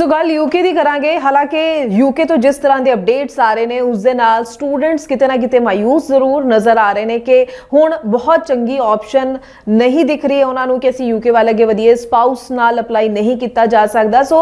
ਸੋ ਗੱਲ ਯੂਕੇ ਦੀ ਕਰਾਂਗੇ ਹਾਲਾਂਕਿ ਯੂਕੇ ਤੋਂ ਜਿਸ ਤਰ੍ਹਾਂ ਦੇ ਅਪਡੇਟਸ ਆ ਰਹੇ ਨੇ ਉਸ ਦੇ ਨਾਲ ਸਟੂਡੈਂਟਸ ਕਿਤੇ ਨਾ ਕਿਤੇ ਮਾਇੂਸ ਜ਼ਰੂਰ ਨਜ਼ਰ ਆ ਰਹੇ ਨੇ ਕਿ ਹੁਣ ਬਹੁਤ ਚੰਗੀ ਆਪਸ਼ਨ ਨਹੀਂ ਦਿਖ ਰਹੀ ਹੈ ਉਹਨਾਂ ਨੂੰ ਕਿ ਅਸੀਂ ਯੂਕੇ ਵਾਲੇ ਅੱਗੇ ਵਧੀਏ ਸਪਾਊਸ ਨਾਲ ਅਪਲਾਈ ਨਹੀਂ ਕੀਤਾ ਜਾ ਸਕਦਾ ਸੋ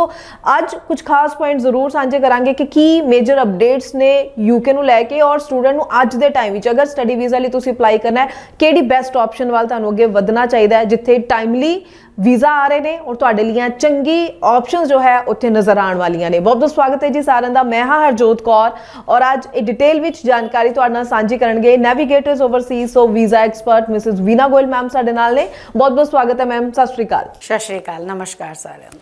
ਅੱਜ ਕੁਝ ਖਾਸ ਪੁਆਇੰਟ ਜ਼ਰੂਰ ਸਾਂਝੇ ਕਰਾਂਗੇ ਕਿ ਕੀ ਮੇਜਰ ਅਪਡੇਟਸ ਨੇ ਯੂਕੇ ਨੂੰ ਲੈ ਕੇ ਔਰ ਸਟੂਡੈਂਟ ਨੂੰ ਅੱਜ ਦੇ ਟਾਈਮ ਵਿੱਚ ਅਗਰ ਸਟੱਡੀ ਵੀਜ਼ਾ ਲਈ ਤੁਸੀਂ ਅਪਲਾਈ ਕਰਨਾ ਹੈ ਕਿਹੜੀ ਬੈਸਟ ਆਪਸ਼ਨ ਵੱਲ ਤੁਹਾਨੂੰ ਅੱਗੇ ਵਧਣਾ ਚਾਹੀਦਾ ਹੈ ਜਿੱਥੇ ਟਾਈਮਲੀ ਵੀਜ਼ਾ ਆ ਰਹੇ ਨੇ ਔਰ ਤੁਹਾਡੇ ਲਈ ਚੰਗੀ ਆਪਸ਼ਨਸ ਜੋ ਹੈ ਉੱਥੇ ਨਜ਼ਰ ਆਉਣ ਵਾਲੀਆਂ ਨੇ ਬਹੁਤ ਬਹੁਤ ਸਵਾਗਤ ਹੈ ਜੀ ਸਾਰਿਆਂ ਦਾ ਮੈਂ ਹਾਂ ਹਰਜੋਤ ਕੌਰ ਔਰ ਅੱਜ ਇਹ ਡਿਟੇਲ ਵਿੱਚ ਜਾਣਕਾਰੀ ਤੁਹਾਡੇ ਨਾਲ ਸਾਂਝੀ ਕਰਨਗੇ navigators overseas so visa expert Mrs Veena Goyal ma'am ਸਾਡੇ ਨਾਲ ਨੇ ਬਹੁਤ ਬਹੁਤ ਸਵਾਗਤ ਹੈ ਮੈਮ ਸਤਿ ਸ਼੍ਰੀ ਅਕਾਲ ਸਤਿ ਸ਼੍ਰੀ ਅਕਾਲ ਨਮਸਕਾਰ ਸਾਰਿਆਂ ਨੂੰ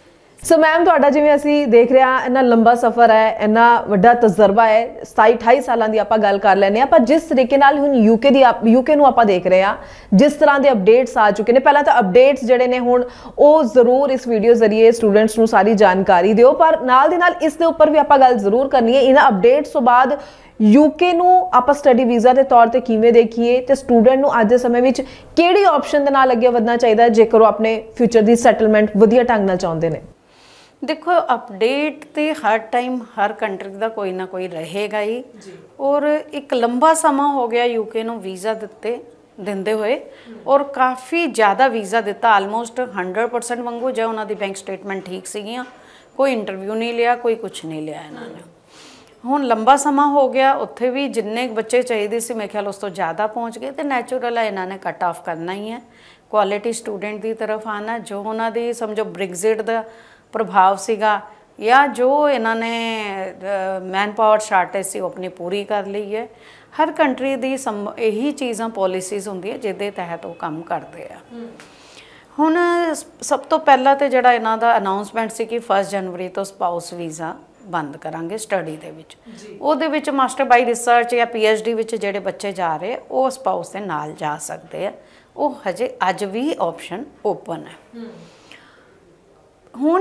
ਸੋ ਮੈਮ ਤੁਹਾਡਾ ਜਿਵੇਂ ਅਸੀਂ ਦੇਖ ਰਿਹਾ ਇੰਨਾ ਲੰਬਾ ਸਫ਼ਰ ਹੈ ਇੰਨਾ ਵੱਡਾ ਤਜਰਬਾ ਹੈ 27 28 ਸਾਲਾਂ ਦੀ ਆਪਾਂ ਗੱਲ ਕਰ ਲੈਨੇ ਆ ਪਰ ਜਿਸ ਤਰੀਕੇ ਨਾਲ ਹੁਣ ਯੂਕੇ ਦੀ ਯੂਕੇ ਨੂੰ ਆਪਾਂ ਦੇਖ ਰਹੇ ਆ ਜਿਸ ਤਰ੍ਹਾਂ ਦੇ ਅਪਡੇਟਸ ਆ ਚੁੱਕੇ ਨੇ ਪਹਿਲਾਂ ਤਾਂ ਅਪਡੇਟਸ ਜਿਹੜੇ ਨੇ ਹੁਣ ਉਹ ਜ਼ਰੂਰ ਇਸ ਵੀਡੀਓ ਜ਼ਰੀਏ ਸਟੂਡੈਂਟਸ ਨੂੰ ਸਾਰੀ ਜਾਣਕਾਰੀ ਦਿਓ ਪਰ ਨਾਲ ਦੇ ਨਾਲ ਇਸ ਦੇ ਉੱਪਰ ਵੀ ਆਪਾਂ ਗੱਲ ਜ਼ਰੂਰ ਕਰਨੀ ਹੈ ਇਹਨਾਂ ਅਪਡੇਟਸ ਤੋਂ ਬਾਅਦ ਯੂਕੇ ਨੂੰ ਆਪਾਂ ਸਟੱਡੀ ਵੀਜ਼ਾ ਦੇ ਤੌਰ ਤੇ ਕਿਵੇਂ ਦੇਖੀਏ ਤੇ ਸਟੂਡੈਂਟ ਨੂੰ ਅੱਜ ਦੇ ਸਮੇਂ ਵਿੱਚ ਕਿਹੜੀ ਆਪਸ਼ਨ ਦੇ ਨਾਲ ਅੱਗੇ ਵਧਣਾ ਚਾਹੀਦਾ ਜੇਕਰ ਉਹ ਆਪਣੇ ਫਿਊਚਰ ਦੀ ਸੈਟਲਮੈਂਟ ਵਧੀਆ ਢੰਗ ਨਾਲ ਚਾਹੁੰਦੇ ਨੇ ਦੇਖੋ ਅਪਡੇਟ ਤੇ ਹਰ ਟਾਈਮ ਹਰ ਕੰਟਰੀ ਦਾ ਕੋਈ ਨਾ ਕੋਈ ਰਹੇਗਾ ਹੀ ਔਰ ਇੱਕ ਲੰਬਾ ਸਮਾਂ ਹੋ ਗਿਆ ਯੂਕੇ ਨੂੰ ਵੀਜ਼ਾ ਦਿੱਤੇ ਦਿੰਦੇ ਹੋਏ ਔਰ ਕਾਫੀ ਜ਼ਿਆਦਾ ਵੀਜ਼ਾ ਦਿੱਤਾ ਆਲਮੋਸਟ 100% ਵਾਂਗੂ ਜੇ ਉਹਨਾਂ ਦੀ ਬੈਂਕ ਸਟੇਟਮੈਂਟ ਠੀਕ ਸੀਗੀਆਂ ਕੋਈ ਇੰਟਰਵਿਊ ਨਹੀਂ ਲਿਆ ਕੋਈ ਕੁਝ ਨਹੀਂ ਲਿਆ ਇਹਨਾਂ ਨੇ ਹੁਣ ਲੰਬਾ ਸਮਾਂ ਹੋ ਗਿਆ ਉੱਥੇ ਵੀ ਜਿੰਨੇ ਬੱਚੇ ਚਾਹੀਦੇ ਸੀ ਮੇਰੇ ਖਿਆਲ ਉਸ ਤੋਂ ਜ਼ਿਆਦਾ ਪਹੁੰਚ ਗਏ ਤੇ ਨੈਚੁਰਲ ਹੈ ਇਹਨਾਂ ਨੇ ਕੱਟ ਆਫ ਕਰਨਾ ਹੀ ਹੈ ਕੁਆਲਿਟੀ ਸਟੂਡੈਂਟ ਦੀ ਤਰਫ ਆਣਾ ਜੋ ਉਹਨਾਂ ਦੀ ਸਮਝੋ ਬ੍ਰਿਗਜ਼ਿਟ ਦਾ ਪ੍ਰਭਾਵ ਸੀਗਾ ਜਾਂ ਜੋ ਇਹਨਾਂ ਨੇ ਮੈਨਪਾਵਰ ਸ਼ਾਰਟੇਜ ਸੀ ਉਹ ਆਪਣੀ ਪੂਰੀ ਕਰ ਲਈ ਹੈ ਹਰ ਕੰਟਰੀ ਦੀ ਇਹੀ ਚੀਜ਼ਾਂ ਪਾਲਿਸੀਜ਼ ਹੁੰਦੀਆਂ ਜਿਹਦੇ ਤਹਿਤ ਉਹ ਕੰਮ ਕਰਦੇ ਆ ਹੁਣ ਸਭ ਤੋਂ ਪਹਿਲਾਂ ਤੇ ਜਿਹੜਾ ਇਹਨਾਂ ਦਾ ਅਨਾਉਂਸਮੈਂਟ ਸੀ ਕਿ 1 ਜਨਵਰੀ ਤੋਂ ਸਪਾਊਸ ਵੀਜ਼ਾ ਬੰਦ ਕਰਾਂਗੇ ਸਟੱਡੀ ਦੇ ਵਿੱਚ ਉਹਦੇ ਵਿੱਚ ਮਾਸਟਰ ਬਾਈ ਰਿਸਰਚ ਜਾਂ ਪੀਐਚਡੀ ਵਿੱਚ ਜਿਹੜੇ ਬੱਚੇ ਜਾ ਰਹੇ ਉਹ ਸਪਾਊਸ ਦੇ ਨਾਲ ਜਾ ਸਕਦੇ ਆ ਉਹ ਹਜੇ ਅੱਜ ਵੀ ਆਪਸ਼ਨ ਓਪਨ ਹੈ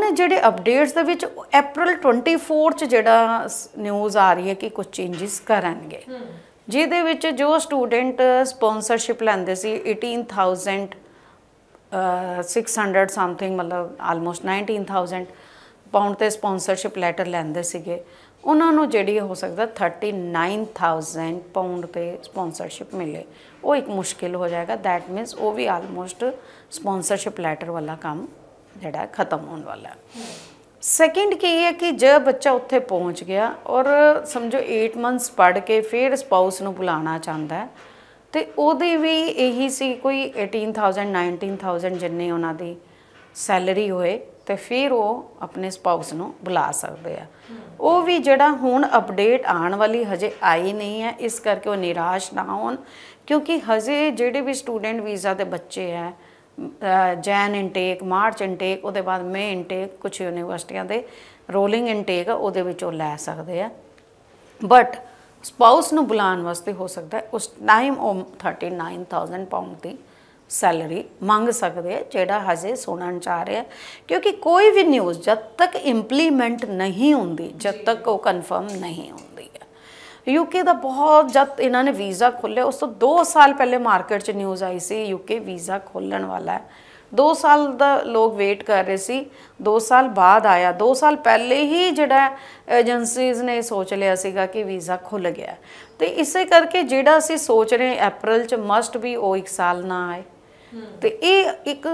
ਨੇ ਜਿਹੜੇ ਅਪਡੇਟਸ ਦੇ ਵਿੱਚ April 24 ਚ ਜਿਹੜਾ ਨਿਊਜ਼ ਆ ਰਹੀ ਹੈ ਕਿ ਕੁਝ ਚੇਂजेस ਕਰਨਗੇ ਜਿਹਦੇ ਵਿੱਚ ਜੋ ਸਟੂਡੈਂਟ ਸਪਾਂਸਰਸ਼ਿਪ ਲੈਂਦੇ ਸੀ 18000 600 ਸਮਥਿੰਗ ਮਤਲਬ ਆਲਮੋਸਟ 19000 ਪਾਉਂਡ ਤੇ ਸਪਾਂਸਰਸ਼ਿਪ ਲੈਟਰ ਲੈਂਦੇ ਸੀਗੇ ਉਹਨਾਂ ਨੂੰ ਜਿਹੜੀ ਹੋ ਸਕਦਾ 39000 ਪਾਉਂਡ ਤੇ ਸਪਾਂਸਰਸ਼ਿਪ ਮਿਲੇ ਉਹ ਇੱਕ ਮੁਸ਼ਕਿਲ ਹੋ ਜਾਏਗਾ ਥੈਟ ਮੀਨਸ ਉਹ ਵੀ ਆਲਮੋਸਟ ਸਪਾਂਸਰਸ਼ਿਪ ਲੈਟਰ ਵਾਲਾ ਕੰਮ ਜਿਹੜਾ ਖਤਮ ਹੋਣ ਵਾਲਾ ਹੈ ਸੈਕਿੰਡ ਕੀ ਹੈ ਕਿ ਜੇ ਬੱਚਾ ਉੱਥੇ ਪਹੁੰਚ ਗਿਆ ਔਰ ਸਮਝੋ 8 ਮੰਥਸ ਪੜ ਕੇ ਫਿਰ ਸਪਾਊਸ ਨੂੰ ਬੁਲਾਉਣਾ ਚਾਹੁੰਦਾ ਹੈ ਤੇ ਉਹਦੀ ਵੀ ਇਹੀ ਸੀ ਕੋਈ 18000 19000 ਜਿੰਨੇ ਉਹਨਾਂ ਦੀ ਸੈਲਰੀ ਹੋਏ ਤੇ ਫਿਰ ਉਹ ਆਪਣੇ ਸਪਾਊਸ ਨੂੰ ਬੁਲਾ ਸਕਦੇ ਆ ਉਹ ਵੀ ਜਿਹੜਾ ਹੁਣ ਅਪਡੇਟ ਆਉਣ ਵਾਲੀ ਹਜੇ ਆਈ ਨਹੀਂ ਹੈ ਇਸ ਕਰਕੇ ਉਹ ਨਿਰਾਸ਼ ਨਾ ਹੋਣ ਕਿਉਂਕਿ ਹਜੇ ਜਿਹੜੇ ਵੀ ਸਟੂਡੈਂਟ ਵੀਜ਼ਾ ਦੇ ਬੱਚੇ ਆ ਜੈਨ ਇਨਟੇਕ ਮਾਰਚ ਇਨਟੇਕ ਉਹਦੇ ਬਾਅਦ ਮੇ ਇਨਟੇਕ ਕੁਝ ਯੂਨੀਵਰਸਿਟੀਆਂ ਦੇ ਰੋਲਿੰਗ ਇਨਟੇਕ ਉਹਦੇ ਵਿੱਚ ਉਹ ਲੈ ਸਕਦੇ ਆ ਬਟ ਸਪਾਊਸ ਨੂੰ ਬੁਲਾਉਣ ਵਾਸਤੇ ਹੋ ਸਕਦਾ ਉਸ ਟਾਈਮ ਉਹ 39000 ਪਾਉਂਡ ਦੀ ਸੈਲਰੀ ਮੰਗ ਸਕਦੇ ਆ ਜਿਹੜਾ ਹਜੇ ਸੁਣਨ ਚ ਆ ਰਿਹਾ ਕਿਉਂਕਿ ਕੋਈ ਵੀ ਨਿਊਜ਼ ਜਦ ਤੱਕ ਇੰਪਲੀਮੈਂਟ ਨਹੀਂ ਹੁੰਦੀ ਜਦ ਤੱਕ ਉਹ ਕਨਫਰਮ ਨਹੀਂ ਹੁੰਦੀ ਯੂਕੇ ਦਾ ਬਹੁਤ ਜਦ ਇਹਨਾਂ ਨੇ ਵੀਜ਼ਾ ਖੋਲ੍ਹਿਆ ਉਸ ਤੋਂ 2 ਸਾਲ ਪਹਿਲੇ ਮਾਰਕੀਟ 'ਚ ਨਿਊਜ਼ ਆਈ ਸੀ ਯੂਕੇ ਵੀਜ਼ਾ ਖੋਲਣ ਵਾਲਾ ਹੈ 2 ਸਾਲ ਦਾ ਲੋਕ ਵੇਟ ਕਰ ਰਹੇ ਸੀ 2 ਸਾਲ ਬਾਅਦ ਆਇਆ 2 ਸਾਲ ਪਹਿਲੇ ਹੀ ਜਿਹੜਾ ਏਜੰਸੀਜ਼ ਨੇ ਸੋਚ ਲਿਆ ਸੀਗਾ ਕਿ ਵੀਜ਼ਾ ਖੁੱਲ ਗਿਆ ਤੇ ਇਸੇ ਕਰਕੇ ਜਿਹੜਾ ਅਸੀਂ ਸੋਚ ਰਹੇ ਅਪ੍ਰੈਲ ਚ ਮਸਟ ਵੀ ਉਹ 1 ਸਾਲ ਨਾ ਆਏ ਤੇ ਇਹ ਇੱਕ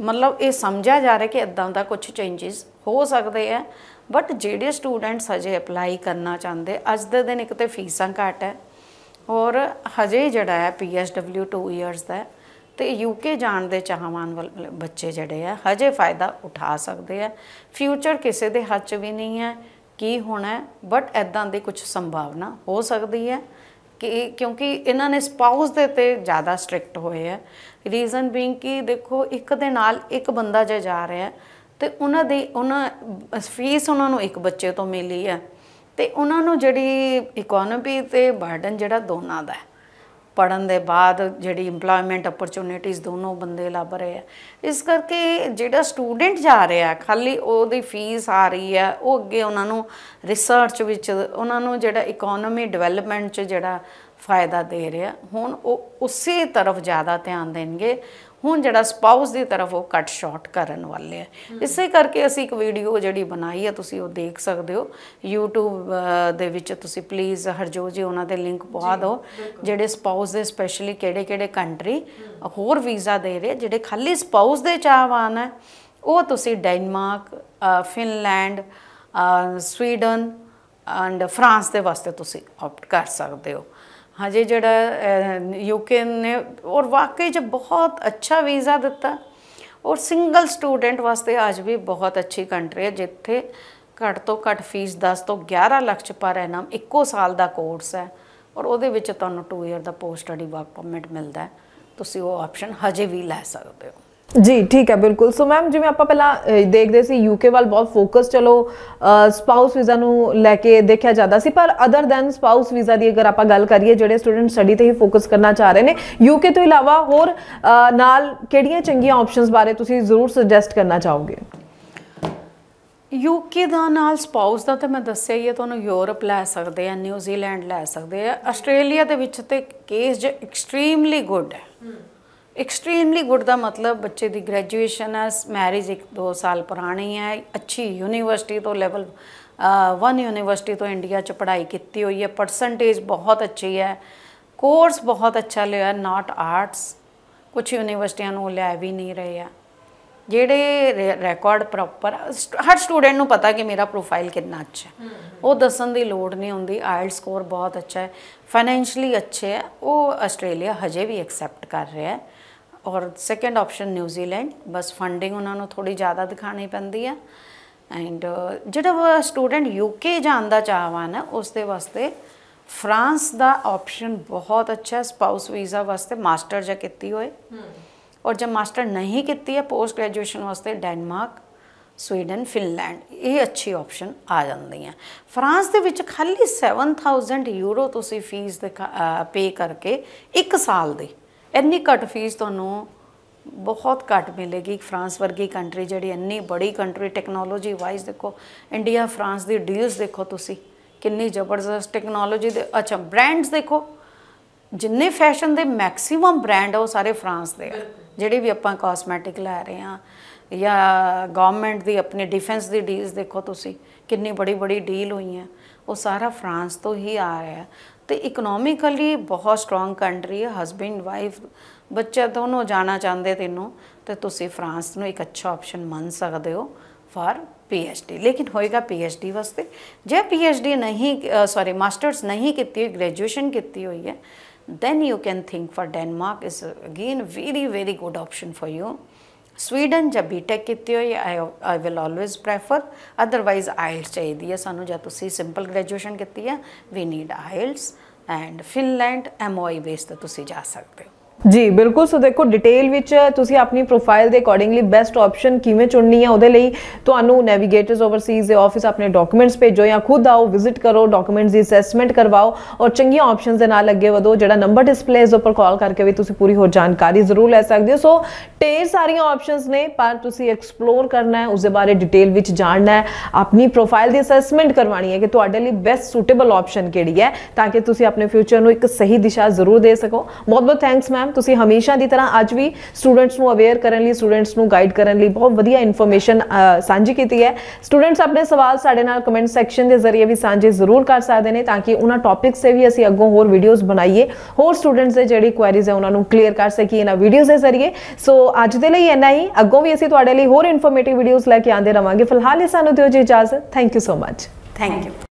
ਮਤਲਬ ਇਹ ਸਮਝਿਆ ਜਾ ਰਿਹਾ ਕਿ ਇਦਾਂ ਦਾ ਕੁਝ ਚੇਂਜਸ ਹੋ ਸਕਦੇ ਆ ਬਟ ਜਿਹੜੇ ਸਟੂਡੈਂਟਸ ਹਜੇ ਅਪਲਾਈ ਕਰਨਾ ਚਾਹੁੰਦੇ ਅੱਜ ਦੇ ਦਿਨ ਇੱਕ ਤੇ ਫੀਸਾਂ ਘਟ ਹੈ ਔਰ ਹਜੇ ਜਿਹੜਾ ਹੈ ਪੀਐਸਡਬਲਯੂ 2 ਇਅਰਸ ਦਾ ਤੇ ਯੂਕੇ ਜਾਣ ਦੇ ਚਾਹਵਾਨ ਬੱਚੇ ਜਿਹੜੇ ਆ ਹਜੇ ਫਾਇਦਾ ਉਠਾ ਸਕਦੇ ਆ ਫਿਊਚਰ ਕਿਸੇ ਦੇ ਹੱਥ 'ਚ ਵੀ ਨਹੀਂ ਹੈ ਕੀ ਹੋਣਾ ਬਟ ਐਦਾਂ ਦੇ ਕੁਝ ਸੰਭਾਵਨਾ ਹੋ ਸਕਦੀ ਹੈ ਕਿ ਕਿਉਂਕਿ ਇਹਨਾਂ ਨੇ ਸਪਾਊਸ ਦੇ ਤੇ ਜ਼ਿਆਦਾ ਸਟ੍ਰਿਕਟ ਹੋਏ ਆ ਰੀਜ਼ਨ ਬੀਇੰਗ ਕਿ ਦੇਖੋ ਇੱਕ ਦੇ ਨਾਲ ਇੱਕ ਬੰਦਾ ਜੇ ਜਾ ਰਿਹਾ ਤੇ ਉਹਨਾਂ ਦੇ ਉਹਨਾਂ ਫੀਸ ਉਹਨਾਂ ਨੂੰ ਇੱਕ ਬੱਚੇ ਤੋਂ ਮਿਲੀ ਆ ਤੇ ਉਹਨਾਂ ਨੂੰ ਜਿਹੜੀ ਇਕਨੋਮੀ ਤੇ ਬਰਡਨ ਜਿਹੜਾ ਦੋਨਾਂ ਦਾ ਪੜਨ ਦੇ ਬਾਅਦ ਜਿਹੜੀ এমਪਲੋਇਮੈਂਟ ਅਪਰਚੂਨਿਟੀਆਂ ਦੋਨੋਂ ਬੰਦੇ ਲੱਭ ਰਹੇ ਆ ਇਸ ਕਰਕੇ ਜਿਹੜਾ ਸਟੂਡੈਂਟ ਜਾ ਰਿਹਾ ਖਾਲੀ ਉਹਦੀ ਫੀਸ ਆ ਰਹੀ ਆ ਉਹ ਅੱਗੇ ਉਹਨਾਂ ਨੂੰ ਰਿਸਰਚ ਵਿੱਚ ਉਹਨਾਂ ਨੂੰ ਜਿਹੜਾ ਇਕਨੋਮੀ ਡਿਵੈਲਪਮੈਂਟ 'ਚ ਜਿਹੜਾ ਫਾਇਦਾ ਦੇ ਰਿਹਾ ਹੁਣ ਉਹ ਉਸੇ ਤਰਫ ਜ਼ਿਆਦਾ ਧਿਆਨ ਦੇਣਗੇ ਹੁਣ ਜਿਹੜਾ ਸਪਾਊਸ ਦੀ ਤਰਫ ਉਹ ਕੱਟ ਸ਼ਾਰਟ ਕਰਨ ਵਾਲੇ ਆ ਇਸੇ ਕਰਕੇ ਅਸੀਂ ਇੱਕ ਵੀਡੀਓ ਜਿਹੜੀ ਬਣਾਈ ਆ ਤੁਸੀਂ ਉਹ ਦੇਖ ਸਕਦੇ ਹੋ YouTube ਦੇ ਵਿੱਚ ਤੁਸੀਂ ਪਲੀਜ਼ ਹਰਜੋ ਜੀ ਉਹਨਾਂ ਦੇ ਲਿੰਕ ਪਵਾ ਦਿਓ ਜਿਹੜੇ ਸਪਾਊਸ ਦੇ ਸਪੈਸ਼ਲੀ ਕਿਹੜੇ-ਕਿਹੜੇ ਕੰਟਰੀ ਹੋਰ ਵੀਜ਼ਾ ਦੇ ਰਹੇ ਜਿਹੜੇ ਖਾਲੀ ਸਪਾਊਸ ਦੇ ਚਾਹਵਾਨ ਆ ਉਹ ਤੁਸੀਂ Denmark Finland Sweden and France ਦੇ ਵਾਸਤੇ ਤੁਸੀਂ ਆਪਟ ਕਰ ਸਕਦੇ ਹੋ ਹਜੇ ਜਿਹੜਾ ਯੂਕੇ ਨੇ ਔਰ ਵਾਕਈ ਜੇ ਬਹੁਤ ਅੱਛਾ ਵੀਜ਼ਾ ਦਿੱਤਾ ਔਰ ਸਿੰਗਲ ਸਟੂਡੈਂਟ ਵਾਸਤੇ ਅੱਜ ਵੀ ਬਹੁਤ ਅੱਛੀ ਕੰਟਰੀ ਹੈ ਜਿੱਥੇ ਘੱਟ ਤੋਂ ਘੱਟ ਫੀਸ 10 ਤੋਂ 11 ਲੱਖ ਚ ਪਰ ਹੈ ਨਾਮ ਇੱਕੋ ਸਾਲ ਦਾ ਕੋਰਸ ਹੈ ਔਰ ਉਹਦੇ ਵਿੱਚ ਤੁਹਾਨੂੰ 2 ਇਅਰ ਦਾ ਪੋਸਟ ਸਟੱਡੀ ਵਰਕ ਪਰਮਿਟ ਮਿਲਦਾ ਹੈ ਤੁਸੀਂ ਉਹ ਆਪਸ਼ਨ ਹਜੇ ਵੀ ਲੈ ਸਕਦੇ ਹੋ ਜੀ ਠੀਕ ਹੈ ਬਿਲਕੁਲ ਸੋ ਮੈਮ ਜਿਵੇਂ ਆਪਾਂ ਪਹਿਲਾਂ ਦੇਖਦੇ ਸੀ ਯੂਕੇ ਵੱਲ ਬਹੁਤ ਫੋਕਸ ਚਲੋ ਸਪਾਊਸ ਵੀਜ਼ਾ ਨੂੰ ਲੈ ਕੇ ਦੇਖਿਆ ਜਾਂਦਾ ਸੀ ਪਰ ਅਦਰ ਦੈਨ ਸਪਾਊਸ ਵੀਜ਼ਾ ਦੀ ਅਗਰ ਆਪਾਂ ਗੱਲ ਕਰੀਏ ਜਿਹੜੇ ਸਟੂਡੈਂਟ ਸਟੱਡੀ ਤੇ ਹੀ ਫੋਕਸ ਕਰਨਾ ਚਾਹ ਰਹੇ ਨੇ ਯੂਕੇ ਤੋਂ ਇਲਾਵਾ ਹੋਰ ਨਾਲ ਕਿਹੜੀਆਂ ਚੰਗੀਆਂ ਆਪਸ਼ਨਸ ਬਾਰੇ ਤੁਸੀਂ ਜ਼ਰੂਰ ਸੁਜੈਸਟ ਕਰਨਾ ਚਾਹੋਗੇ ਯੂਕੇ ਦਾ ਨਾਲ ਸਪਾਊਸ ਦਾ ਤਾਂ ਮੈਂ ਦੱਸਿਆ ਹੀ ਹੈ ਤੁਹਾਨੂੰ ਯੂਰਪ ਲੈ ਸਕਦੇ ਆ ਨਿਊਜ਼ੀਲੈਂਡ ਲੈ ਸਕਦੇ ਆ ਆਸਟ੍ਰੇਲੀਆ ਦੇ ਵਿੱਚ ਤੇ ਕੇਸ ਜੇ ਐਕਸਟ੍ਰੀਮਲੀ ਗੁੱਡ ਹੈ ਐਕਸਟ੍ਰੀਮਲੀ ਗੁੱਡ ਦਾ ਮਤਲਬ ਬੱਚੇ ਦੀ ਗ੍ਰੈਜੂਏਸ਼ਨ ਹੈ ਮੈਰਿਜ 1-2 ਸਾਲ ਪੁਰਾਣੀ ਹੈ ਅੱਛੀ ਯੂਨੀਵਰਸਿਟੀ ਤੋਂ ਲੈਵਲ 1 ਯੂਨੀਵਰਸਿਟੀ ਤੋਂ ਇੰਡੀਆ 'ਚ ਪੜ੍ਹਾਈ ਕੀਤੀ ਹੋਈ ਹੈ ਪਰਸੈਂਟੇਜ ਬਹੁਤ ਅੱਛੀ ਹੈ ਕੋਰਸ ਬਹੁਤ ਅੱਛਾ ਲਿਆ ਨਾਟ ਆਰਟਸ ਕੁਝ ਯੂਨੀਵਰਸਿਟੀਆਂ ਨੂੰ ਲੈ ਵੀ ਨਹੀਂ ਰਹੇ ਆ ਜਿਹੜੇ ਰਿਕਾਰਡ ਪ੍ਰੋਪਰ ਹਰ ਸਟੂਡੈਂਟ ਨੂੰ ਪਤਾ ਕਿ ਮੇਰਾ ਪ੍ਰੋਫਾਈਲ ਕਿੰਨਾ ਅੱਛਾ ਹੈ ਉਹ ਦੱਸਣ ਦੀ ਲੋੜ ਨਹੀਂ ਹੁੰਦੀ ਆਇਲ ਸਕੋਰ ਬਹੁਤ ਅੱਛਾ ਹੈ ਫਾਈਨੈਂਸ਼ਲੀ ਅੱਛੇ ਹੈ ਉਹ ਆਸਟ੍ਰੇਲੀਆ ਹਜੇ ਵੀ ਐਕਸੈਪਟ ਕਰ ਰਿਹਾ ਹੈ ਔਰ ਸੈਕੰਡ ਆਪਸ਼ਨ ਨਿਊਜ਼ੀਲੈਂਡ ਬਸ ਫੰਡਿੰਗ ਉਹਨਾਂ ਨੂੰ ਥੋੜੀ ਜ਼ਿਆਦਾ ਦਿਖਾਣੀ ਪੈਂਦੀ ਆ ਐਂਡ ਜਿਹੜਾ ਸਟੂਡੈਂਟ ਯੂਕੇ ਜਾਣ ਦਾ ਚਾਹਵਾਨ ਹੈ ਉਸ ਦੇ ਵਾਸਤੇ ਫਰਾਂਸ ਦਾ ਆਪਸ਼ਨ ਬਹੁਤ ਅੱਛਾ ਹੈ ਸਪਾਊਸ ਵੀਜ਼ਾ ਵਾਸਤੇ ਮਾਸਟਰ ਜਾਂ ਕੀਤੀ ਹੋਏ ਔਰ ਜੇ ਮਾਸਟਰ ਨਹੀਂ ਕੀਤੀ ਹੈ ਪੋਸਟ ਗ੍ਰੈਜੂਏਸ਼ਨ ਵਾਸਤੇ ਡੈਨਮਾਰਕ ਸਵੀਡਨ ਫਿਨਲੈਂਡ ਇਹ ਅੱਛੀ ਆਪਸ਼ਨ ਆ ਜਾਂਦੀਆਂ ਫਰਾਂਸ ਦੇ ਵਿੱਚ ਖਾਲੀ 7000 ਯੂਰੋ ਤੁਸੀਂ ਫੀਸ ਪੇ ਕਰਕੇ 1 ਸਾਲ ਦੇ ਇੰਨੀ ਘੱਟ ਫੀਸ ਤੁਹਾਨੂੰ ਬਹੁਤ ਘੱਟ ਮਿਲੇਗੀ ਫਰਾਂਸ ਵਰਗੀ ਕੰਟਰੀ ਜਿਹੜੀ ਇੰਨੀ ਬੜੀ ਕੰਟਰੀ ਟੈਕਨੋਲੋਜੀ ਵਾਈਜ਼ ਦੇਖੋ ਇੰਡੀਆ ਫਰਾਂਸ ਦੀ ਡੀਲਸ ਦੇਖੋ ਤੁਸੀਂ ਕਿੰਨੀ ਜ਼ਬਰਦਸਤ ਟੈਕਨੋਲੋਜੀ ਦੇ ਅੱਛਾ ਬ੍ਰਾਂਡਸ ਦੇਖੋ ਜਿੰਨੇ ਫੈਸ਼ਨ ਦੇ ਮੈਕਸਿਮਮ ਬ੍ਰਾਂਡ ਆ ਉਹ ਸਾਰੇ ਫਰਾਂਸ ਦੇ ਆ ਜਿਹੜੇ ਵੀ ਆਪਾਂ ਕਾਸਮੈਟਿਕ ਲੈ ਰਹੇ ਆ ਜਾਂ ਗਵਰਨਮੈਂਟ ਦੀ ਆਪਣੇ ਡਿਫੈਂਸ ਦੀ ਡੀਲਸ ਦੇਖੋ ਤੁਸੀਂ ਕਿੰਨੀ ਬੜੀ ਬੜੀ ਡੀਲ ਹੋਈਆਂ ਉਹ ਸਾਰਾ ਫਰਾਂਸ ਤੋਂ ਹੀ ਆ ਰਿਹਾ ਤੇ ਇਕਨੋਮਿਕਲੀ ਬਹੁਤ ਸਟਰੋਂਗ ਕੰਟਰੀ ਹੈ ਹਸਬੰਡ ਵਾਈਫ ਬੱਚਾ ਦੋਨੋਂ ਜਾਣਾ ਚਾਹੁੰਦੇ ਤੈਨੂੰ ਤੇ ਤੁਸੀਂ ਫਰਾਂਸ ਨੂੰ ਇੱਕ ਅੱਛਾ ਆਪਸ਼ਨ ਮੰਨ ਸਕਦੇ ਹੋ ਫਾਰ ਪੀਐਚਡੀ ਲੇਕਿਨ ਹੋਏਗਾ ਪੀਐਚਡੀ ਵਾਸਤੇ ਜੇ ਪੀਐਚਡੀ ਨਹੀਂ ਸੌਰੀ ਮਾਸਟਰਸ ਨਹੀਂ ਕੀਤੀ ਹੋਈ ਗ੍ਰੈਜੂਏਸ਼ਨ ਕੀਤੀ ਹੋਈ ਹੈ then you can think for Denmark is again very very good option for you Sweden ਜਾਂ ਬੀਟੈਕ ਕੀਤੀ ਹੋਈ I will always prefer otherwise IELTS ਚਾਹੀਦੀ ਹੈ ਸਾਨੂੰ ਜਾਂ ਤੁਸੀਂ ਸਿੰਪਲ ਗ੍ਰੈਜੂਏਸ਼ਨ ਕੀਤੀ ਹੈ we need IELTS and Finland MOI base ਤੇ ਤੁਸੀਂ ਜਾ ਸਕਦੇ ਹੋ ਜੀ ਬਿਲਕੁਲ ਸੋ ਦੇਖੋ ਡਿਟੇਲ ਵਿੱਚ ਤੁਸੀਂ ਆਪਣੀ ਪ੍ਰੋਫਾਈਲ ਦੇ ਅਕੋਰਡਿੰਗਲੀ ਬੈਸਟ ਆਪਸ਼ਨ ਕਿਵੇਂ ਚੁਣਨੀ ਹੈ ਉਹਦੇ ਲਈ ਤੁਹਾਨੂੰ ਨੈਵੀਗੇਟਰਸ ਓਵਰਸੀਜ਼ ਦੇ ਆਫਿਸ ਆਪਣੇ ਡਾਕੂਮੈਂਟਸ ਭੇਜੋ ਜਾਂ ਖੁਦ ਆਓ ਵਿਜ਼ਿਟ ਕਰੋ ਡਾਕੂਮੈਂਟਸ ਦੀ ਅਸੈਸਮੈਂਟ ਕਰਵਾਓ ਔਰ ਚੰਗੀਆਂ ਆਪਸ਼ਨਸ ਦੇ ਨਾਲ ਅੱਗੇ ਵਧੋ ਜਿਹੜਾ ਨੰਬਰ ਡਿਸਪਲੇਸ ਉੱਪਰ ਕਾਲ ਕਰਕੇ ਵੀ ਤੁਸੀਂ ਪੂਰੀ ਹੋਰ ਜਾਣਕਾਰੀ ਜ਼ਰੂਰ ਲੈ ਸਕਦੇ ਹੋ ਸੋ ਢੇਰ ਸਾਰੀਆਂ ਆਪਸ਼ਨਸ ਨੇ ਪਰ ਤੁਸੀਂ ਐਕਸਪਲੋਰ ਕਰਨਾ ਹੈ ਉਸ ਦੇ ਬਾਰੇ ਡਿਟੇਲ ਵਿੱਚ ਜਾਣਨਾ ਹੈ ਆਪਣੀ ਪ੍ਰੋਫਾਈਲ ਦੀ ਅਸੈਸਮੈਂਟ ਕਰਵਾਣੀ ਹੈ ਕਿ ਤੁਹਾਡੇ ਲਈ ਬੈਸਟ ਸੂਟੇਬਲ ਆਪਸ਼ਨ ਕਿਹੜੀ ਹੈ ਤਾਂ ਕਿ ਤੁਸੀਂ ਆਪਣੇ ਫਿਊਚਰ ਨੂੰ ਇੱਕ ਸਹੀ ਦਿਸ਼ਾ ਜ਼ਰੂਰ ਦੇ ਸਕੋ ਬਹੁਤ ਬਹੁਤ ਥੈਂਕਸ ਮੈਮ ਮੈਮ ਤੁਸੀਂ ਹਮੇਸ਼ਾ ਦੀ ਤਰ੍ਹਾਂ ਅੱਜ ਵੀ ਸਟੂਡੈਂਟਸ ਨੂੰ ਅਵੇਅਰ ਕਰਨ ਲਈ ਸਟੂਡੈਂਟਸ ਨੂੰ ਗਾਈਡ ਕਰਨ ਲਈ ਬਹੁਤ ਵਧੀਆ ਇਨਫੋਰਮੇਸ਼ਨ ਸਾਂਝੀ ਕੀਤੀ ਹੈ ਸਟੂਡੈਂਟਸ ਆਪਣੇ ਸਵਾਲ ਸਾਡੇ ਨਾਲ ਕਮੈਂਟ ਸੈਕਸ਼ਨ ਦੇ ਜ਼ਰੀਏ ਵੀ ਸਾਂਝੇ ਜ਼ਰੂਰ ਕਰ ਸਕਦੇ ਨੇ ਤਾਂ ਕਿ ਉਹਨਾਂ ਟੌਪਿਕਸ ਤੇ ਵੀ ਅਸੀਂ ਅੱਗੋਂ ਹੋਰ ਵੀਡੀਓਜ਼ ਬਣਾਈਏ ਹੋਰ ਸਟੂਡੈਂਟਸ ਦੇ ਜਿਹੜੀ ਕੁਐਰੀਜ਼ ਹੈ ਉਹਨਾਂ ਨੂੰ ਕਲੀਅਰ ਕਰ ਸਕੀਏ ਇਹਨਾਂ ਵੀਡੀਓਜ਼ ਦੇ ਜ਼ਰੀਏ ਸੋ ਅੱਜ ਦੇ ਲਈ ਇੰਨਾ ਹੀ ਅੱਗੋਂ ਵੀ ਅਸੀਂ ਤੁਹਾਡੇ ਲਈ ਹੋਰ ਇਨਫੋਰਮੇਟਿਵ ਵੀਡੀਓਜ਼ ਲੈ ਕੇ ਆਂਦੇ ਰਵਾਂਗੇ ਫਿਲਹਾਲ ਇਹ ਸਾਨੂੰ ਦਿਓ ਜੀ ਇਜਾਜ਼ਤ thank you so much thank you